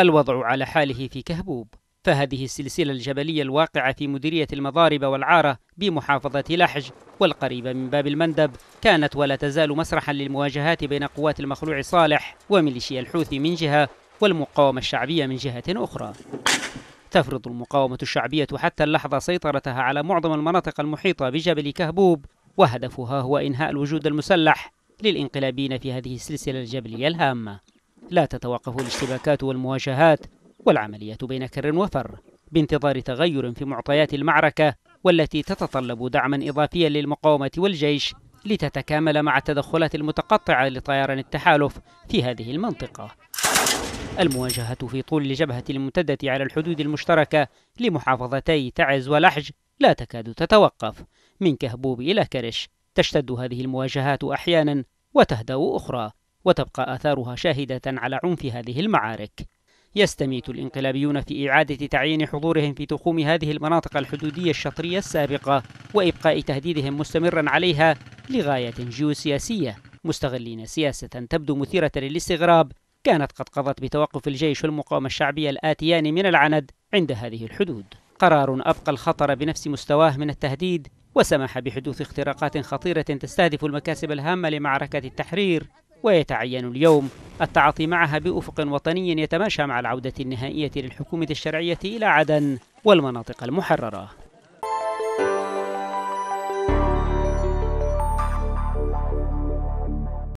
الوضع على حاله في كهبوب فهذه السلسلة الجبلية الواقعة في مديرية المضارب والعارة بمحافظة لحج والقريبة من باب المندب كانت ولا تزال مسرحا للمواجهات بين قوات المخلوع صالح وميليشيا الحوثي من جهة والمقاومة الشعبية من جهة أخرى تفرض المقاومة الشعبية حتى اللحظة سيطرتها على معظم المناطق المحيطة بجبل كهبوب وهدفها هو إنهاء الوجود المسلح للإنقلابين في هذه السلسلة الجبلية الهامة لا تتوقف الاشتباكات والمواجهات والعملية بين كر وفر بانتظار تغير في معطيات المعركة والتي تتطلب دعما إضافيا للمقاومة والجيش لتتكامل مع التدخلات المتقطعة لطيران التحالف في هذه المنطقة المواجهة في طول الجبهة الممتدة على الحدود المشتركة لمحافظتي تعز ولحج لا تكاد تتوقف من كهبوب إلى كرش تشتد هذه المواجهات أحيانا وتهدأ أخرى وتبقى آثارها شاهدة على عنف هذه المعارك يستميت الانقلابيون في إعادة تعيين حضورهم في تخوم هذه المناطق الحدودية الشطرية السابقة وإبقاء تهديدهم مستمرا عليها لغاية جيوسياسية مستغلين سياسة تبدو مثيرة للاستغراب كانت قد قضت بتوقف الجيش والمقاومة الشعبية الآتيان من العند عند هذه الحدود قرار أبقى الخطر بنفس مستواه من التهديد وسمح بحدوث اختراقات خطيرة تستهدف المكاسب الهامة لمعركة التحرير ويتعين اليوم التعاطي معها بأفق وطني يتماشى مع العودة النهائية للحكومة الشرعية إلى عدن والمناطق المحررة